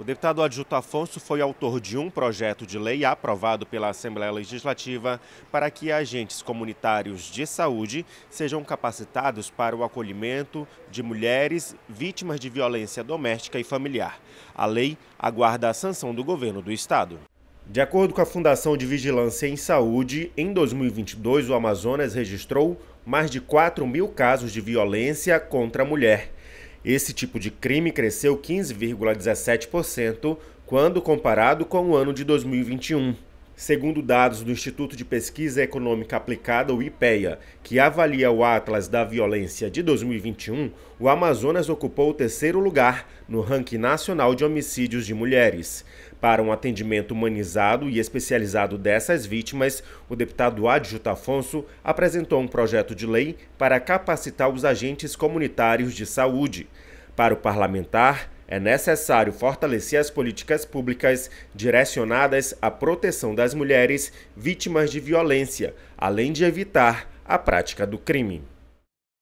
O deputado adjunto Afonso foi autor de um projeto de lei aprovado pela Assembleia Legislativa para que agentes comunitários de saúde sejam capacitados para o acolhimento de mulheres vítimas de violência doméstica e familiar. A lei aguarda a sanção do governo do estado. De acordo com a Fundação de Vigilância em Saúde, em 2022 o Amazonas registrou mais de 4 mil casos de violência contra a mulher. Esse tipo de crime cresceu 15,17% quando comparado com o ano de 2021. Segundo dados do Instituto de Pesquisa Econômica Aplicada, o IPEA, que avalia o Atlas da Violência de 2021, o Amazonas ocupou o terceiro lugar no ranking nacional de homicídios de mulheres. Para um atendimento humanizado e especializado dessas vítimas, o deputado adjunto Afonso apresentou um projeto de lei para capacitar os agentes comunitários de saúde. Para o parlamentar, é necessário fortalecer as políticas públicas direcionadas à proteção das mulheres vítimas de violência, além de evitar a prática do crime.